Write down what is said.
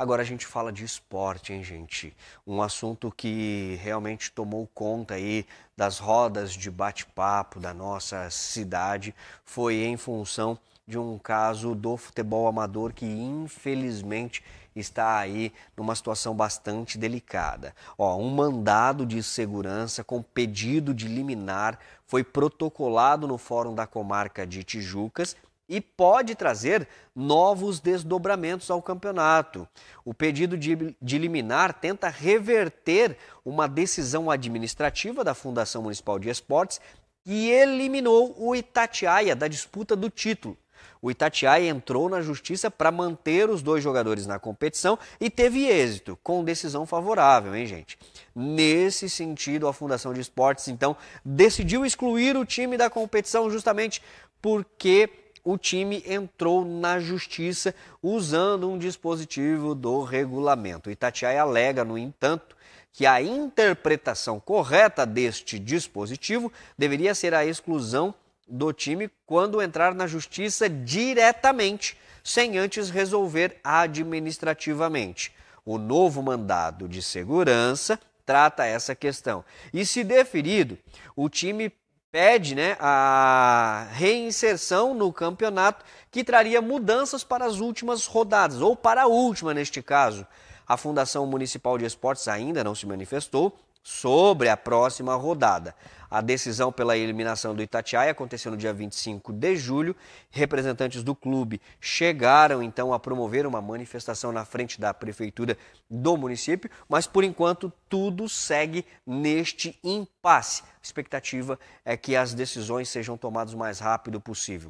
Agora a gente fala de esporte, hein, gente? Um assunto que realmente tomou conta aí das rodas de bate-papo da nossa cidade foi em função de um caso do futebol amador que infelizmente está aí numa situação bastante delicada. Ó, um mandado de segurança com pedido de liminar foi protocolado no Fórum da Comarca de Tijucas e pode trazer novos desdobramentos ao campeonato. O pedido de, de liminar tenta reverter uma decisão administrativa da Fundação Municipal de Esportes que eliminou o Itatiaia da disputa do título. O Itatiaia entrou na justiça para manter os dois jogadores na competição e teve êxito, com decisão favorável, hein, gente? Nesse sentido, a Fundação de Esportes, então, decidiu excluir o time da competição justamente porque o time entrou na justiça usando um dispositivo do regulamento. Itatiaia alega, no entanto, que a interpretação correta deste dispositivo deveria ser a exclusão do time quando entrar na justiça diretamente, sem antes resolver administrativamente. O novo mandado de segurança trata essa questão. E se deferido, o time pede né, a reinserção no campeonato, que traria mudanças para as últimas rodadas, ou para a última neste caso. A Fundação Municipal de Esportes ainda não se manifestou sobre a próxima rodada. A decisão pela eliminação do Itatiaia aconteceu no dia 25 de julho. Representantes do clube chegaram então a promover uma manifestação na frente da prefeitura do município, mas por enquanto tudo segue neste impasse. A expectativa é que as decisões sejam tomadas o mais rápido possível.